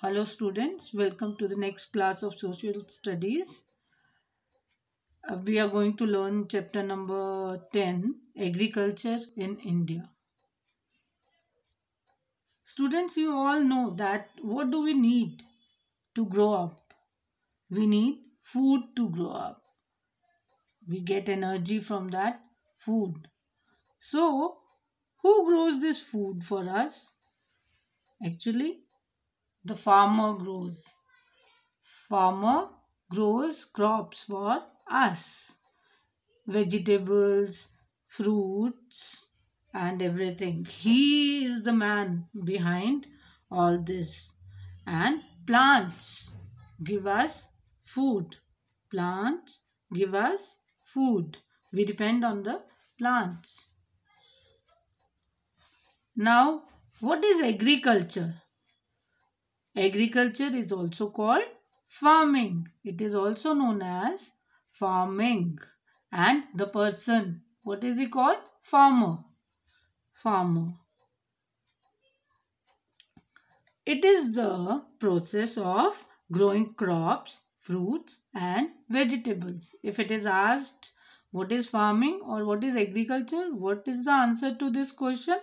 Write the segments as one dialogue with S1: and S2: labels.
S1: Hello students, welcome to the next class of social studies. Uh, we are going to learn chapter number 10, agriculture in India. Students, you all know that what do we need to grow up? We need food to grow up. We get energy from that food. So, who grows this food for us? Actually, the farmer grows. Farmer grows crops for us. Vegetables, fruits and everything. He is the man behind all this. And plants give us food. Plants give us food. We depend on the plants. Now, what is agriculture? Agriculture is also called farming. It is also known as farming. And the person, what is he called? Farmer. Farmer. It is the process of growing crops, fruits and vegetables. If it is asked what is farming or what is agriculture, what is the answer to this question?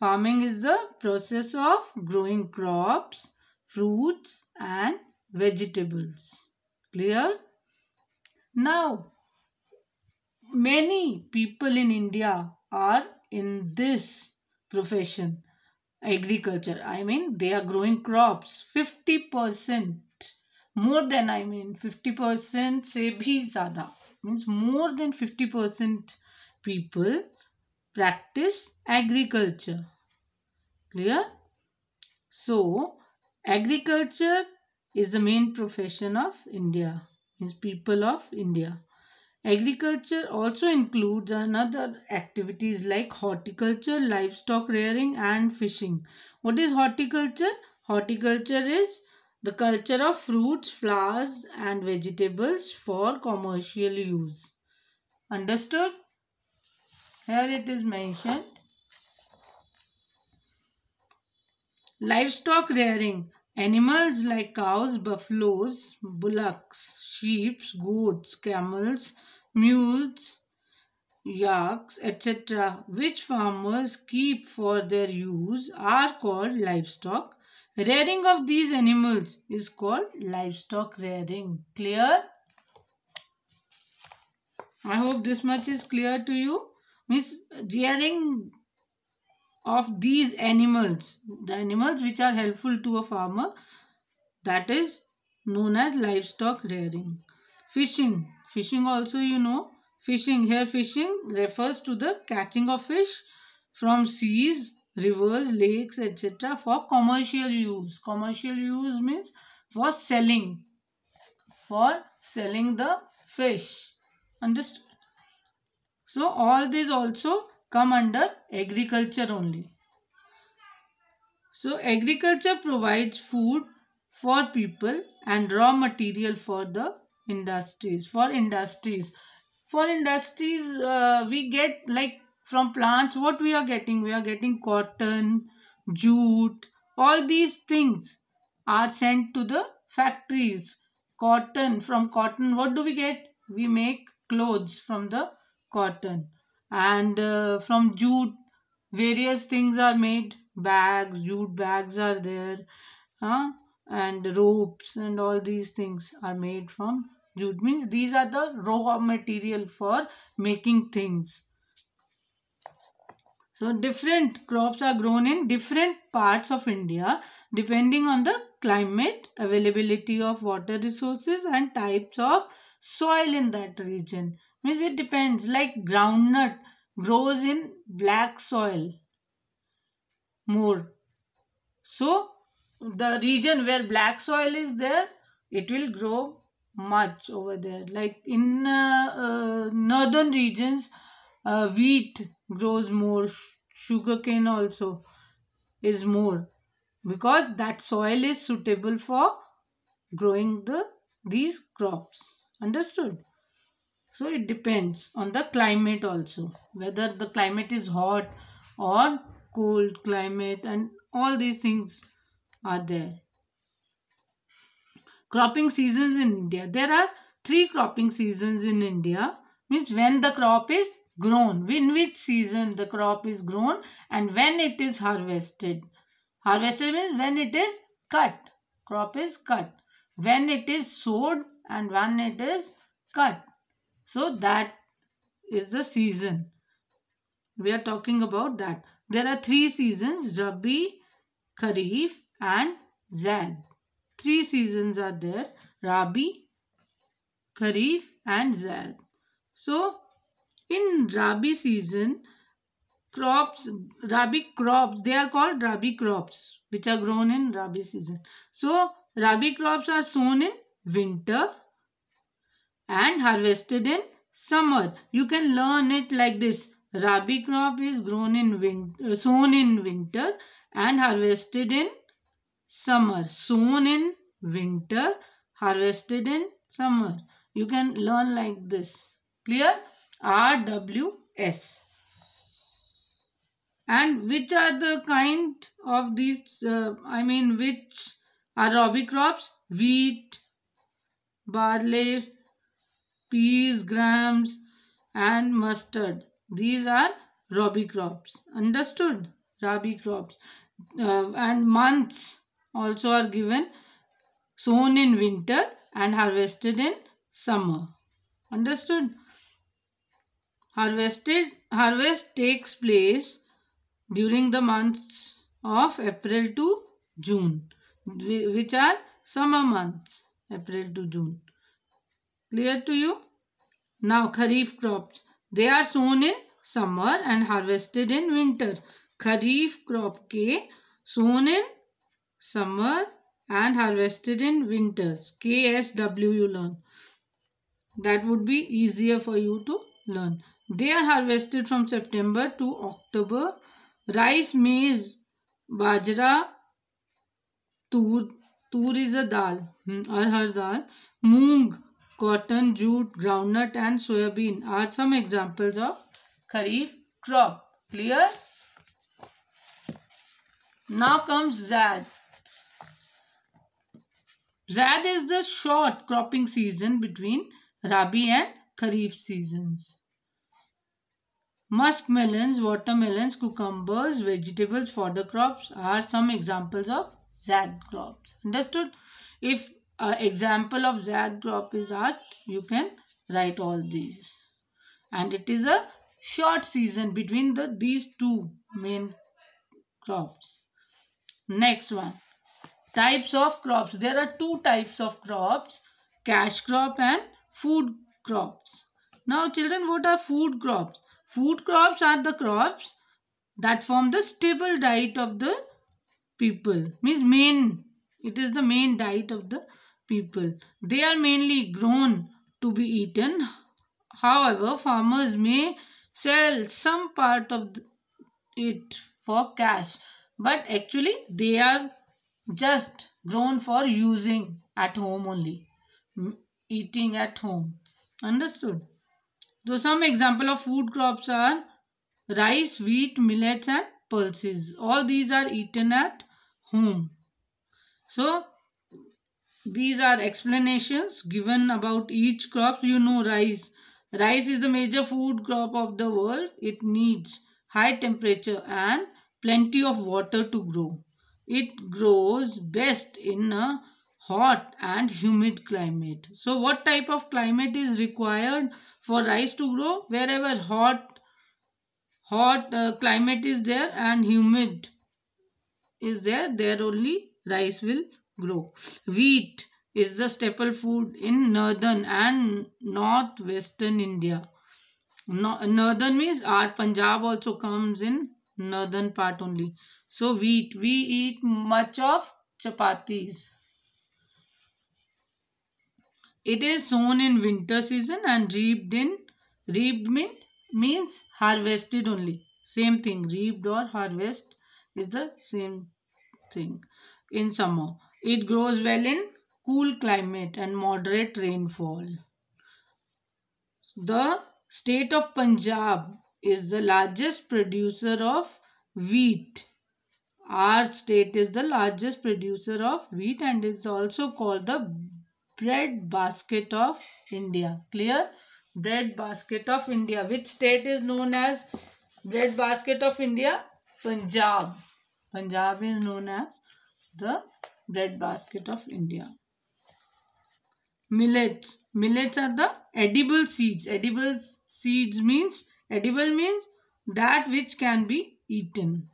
S1: Farming is the process of growing crops, fruits and vegetables. Clear? Now, many people in India are in this profession, agriculture. I mean, they are growing crops 50%, more than I mean, 50% say bhi zada Means more than 50% people practice agriculture. Clear? So, agriculture is the main profession of India, means people of India. Agriculture also includes another activities like horticulture, livestock rearing and fishing. What is horticulture? Horticulture is the culture of fruits, flowers and vegetables for commercial use. Understood? here it is mentioned livestock rearing animals like cows buffaloes bullocks sheep goats camels mules yaks etc which farmers keep for their use are called livestock rearing of these animals is called livestock rearing clear i hope this much is clear to you means rearing of these animals the animals which are helpful to a farmer that is known as livestock rearing fishing fishing also you know fishing here fishing refers to the catching of fish from seas rivers lakes etc for commercial use commercial use means for selling for selling the fish understood so all these also come under agriculture only. So agriculture provides food for people and raw material for the industries. For industries, for industries uh, we get like from plants what we are getting. We are getting cotton, jute, all these things are sent to the factories. Cotton, from cotton what do we get? We make clothes from the cotton and uh, from jute various things are made bags jute bags are there huh? and ropes and all these things are made from jute means these are the raw material for making things so different crops are grown in different parts of India depending on the climate, availability of water resources and types of soil in that region means it depends like groundnut grows in black soil more so the region where black soil is there it will grow much over there like in uh, uh, northern regions uh, wheat grows more sugarcane also is more because that soil is suitable for growing the these crops understood so it depends on the climate also whether the climate is hot or cold climate and all these things are there cropping seasons in india there are three cropping seasons in india means when the crop is grown in which season the crop is grown and when it is harvested harvested means when it is cut crop is cut when it is sowed and when it is cut so that is the season. We are talking about that. There are three seasons, Rabi, Kharif and Zaid. Three seasons are there, Rabi, Kharif and Zaid. So, in Rabi season, crops, Rabi crops, they are called Rabi crops, which are grown in Rabi season. So, Rabi crops are sown in winter and harvested in summer. You can learn it like this. Rabi crop is grown in winter, uh, sown in winter and harvested in summer. Sown in winter, harvested in summer. You can learn like this. Clear? RWS. And which are the kind of these, uh, I mean, which are Rabi crops? Wheat, barley, peas, grams and mustard. These are Rabi crops. Understood? Rabi crops. Uh, and months also are given sown in winter and harvested in summer. Understood? Harvested, harvest takes place during the months of April to June, which are summer months, April to June. clear to you now kharif crops they are sown in summer and harvested in winter kharif crop ke sown in summer and harvested in winters ksw you learn that would be easier for you to learn they are harvested from september to october rice maize bajra tur tur is a dal or har dal moong cotton, jute, groundnut and soybean are some examples of kharif crop. Clear? Now comes Zad. Zad is the short cropping season between Rabi and Kharif seasons. Muskmelons, watermelons, cucumbers, vegetables for the crops are some examples of Zad crops. Understood? If uh, example of that drop is asked, you can write all these. And it is a short season between the these two main crops. Next one, types of crops. There are two types of crops, cash crop and food crops. Now children, what are food crops? Food crops are the crops that form the stable diet of the people. Means main, it is the main diet of the people. They are mainly grown to be eaten. However, farmers may sell some part of it for cash. But actually, they are just grown for using at home only. Eating at home. Understood? So, some example of food crops are rice, wheat, millets and pulses. All these are eaten at home. So, these are explanations given about each crop. You know rice. Rice is the major food crop of the world. It needs high temperature and plenty of water to grow. It grows best in a hot and humid climate. So what type of climate is required for rice to grow? Wherever hot hot uh, climate is there and humid is there, there only rice will grow. Wheat is the staple food in northern and northwestern India. Northern means our Punjab also comes in northern part only. So wheat, we eat much of chapatis. It is sown in winter season and reaped in, reaped mean, means harvested only. Same thing, reaped or harvest is the same thing in summer. It grows well in cool climate and moderate rainfall. The state of Punjab is the largest producer of wheat. Our state is the largest producer of wheat and is also called the bread basket of India. Clear? Bread basket of India. Which state is known as bread basket of India? Punjab. Punjab is known as the bread basket of India. Millets. Millets are the edible seeds. Edible seeds means, edible means that which can be eaten.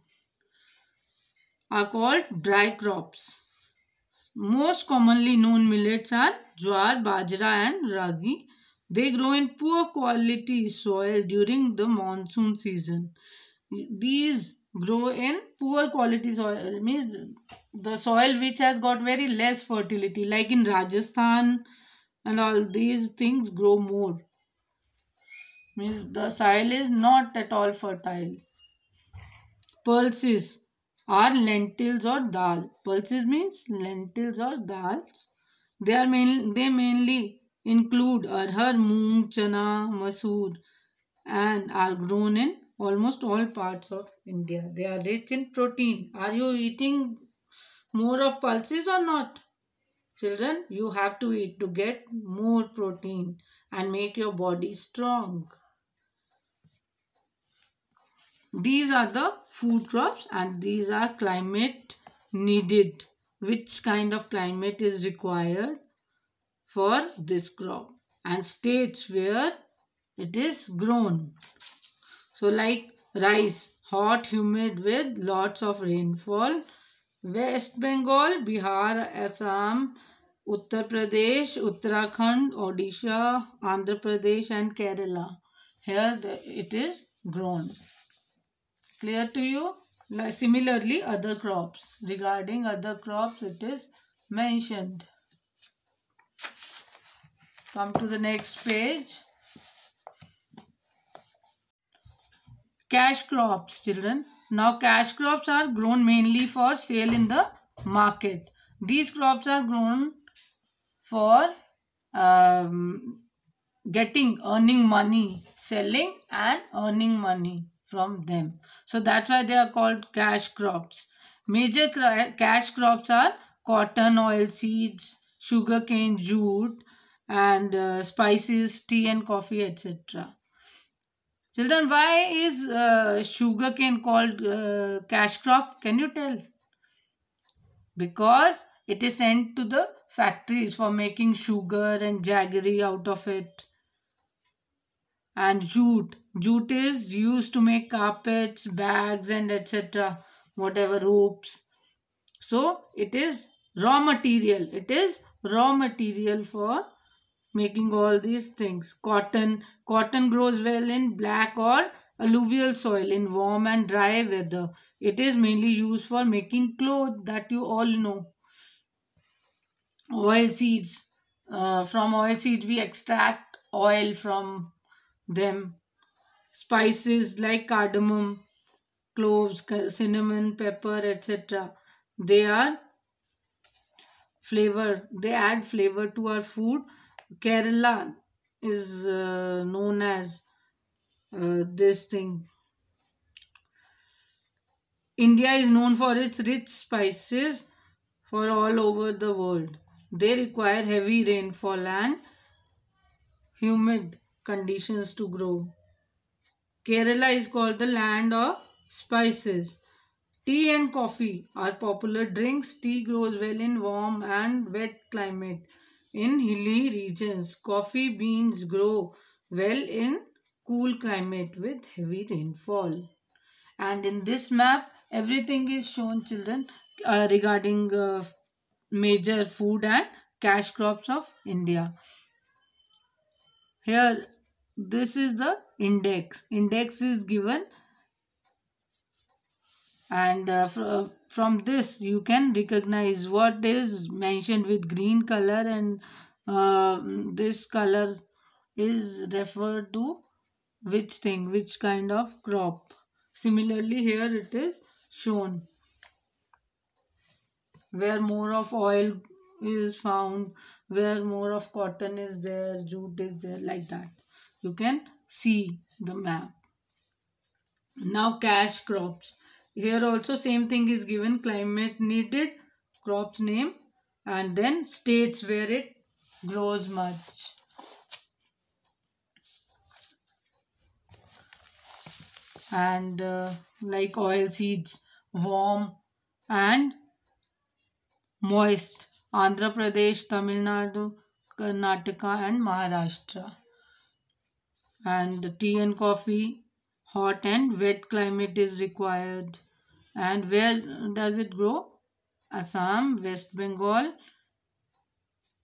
S1: Are called dry crops. Most commonly known millets are jowar, bajra and ragi. They grow in poor quality soil during the monsoon season. These grow in poor quality soil means the soil which has got very less fertility like in rajasthan and all these things grow more means the soil is not at all fertile pulses are lentils or dal pulses means lentils or dals they are main, they mainly include arhar moong chana masoor and are grown in almost all parts of India. They are rich in protein. Are you eating more of pulses or not? Children, you have to eat to get more protein and make your body strong. These are the food crops and these are climate needed. Which kind of climate is required for this crop and states where it is grown. So like rice, hot, humid with lots of rainfall. West Bengal, Bihar, Assam, Uttar Pradesh, Uttarakhand, Odisha, Andhra Pradesh and Kerala. Here the, it is grown. Clear to you? Similarly, other crops. Regarding other crops, it is mentioned. Come to the next page. cash crops children. Now cash crops are grown mainly for sale in the market. These crops are grown for um, getting earning money selling and earning money from them so that's why they are called cash crops major cash crops are cotton oil seeds sugarcane jute and uh, spices tea and coffee etc Children, why is uh, cane called uh, cash crop? Can you tell? Because it is sent to the factories for making sugar and jaggery out of it. And jute. Jute is used to make carpets, bags and etc. Whatever ropes. So, it is raw material. It is raw material for making all these things. Cotton. Cotton grows well in black or alluvial soil in warm and dry weather. It is mainly used for making clothes that you all know. Oil seeds. Uh, from oil seeds we extract oil from them. Spices like cardamom, cloves, cinnamon, pepper, etc. They are flavor. They add flavor to our food Kerala is uh, known as uh, this thing. India is known for its rich spices for all over the world. They require heavy rainfall and humid conditions to grow. Kerala is called the land of spices. Tea and coffee are popular drinks. Tea grows well in warm and wet climate in hilly regions. Coffee beans grow well in cool climate with heavy rainfall. And in this map, everything is shown children uh, regarding uh, major food and cash crops of India. Here, this is the index. Index is given and uh, from this you can recognize what is mentioned with green color and uh, this color is referred to which thing which kind of crop similarly here it is shown where more of oil is found where more of cotton is there jute is there like that you can see the map now cash crops here also same thing is given climate needed, crops name and then states where it grows much. And uh, like oil seeds, warm and moist. Andhra Pradesh, Tamil Nadu, Karnataka and Maharashtra. And tea and coffee, hot and wet climate is required. And where does it grow? Assam, West Bengal,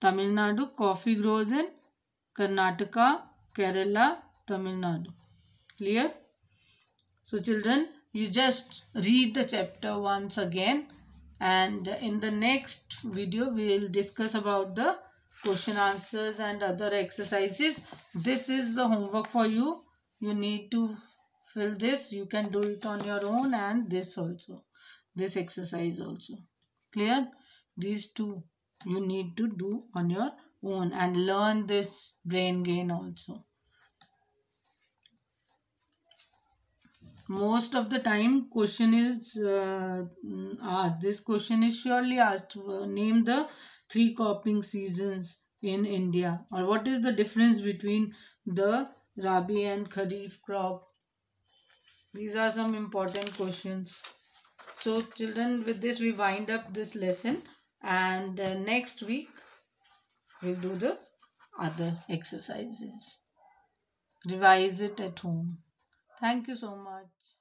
S1: Tamil Nadu. Coffee grows in Karnataka, Kerala, Tamil Nadu. Clear? So children, you just read the chapter once again and in the next video we will discuss about the question answers and other exercises. This is the homework for you. You need to fill this you can do it on your own and this also this exercise also clear these two you need to do on your own and learn this brain gain also most of the time question is uh, asked this question is surely asked uh, name the three cropping seasons in india or what is the difference between the rabi and kharif crop these are some important questions so children with this we wind up this lesson and uh, next week we'll do the other exercises revise it at home thank you so much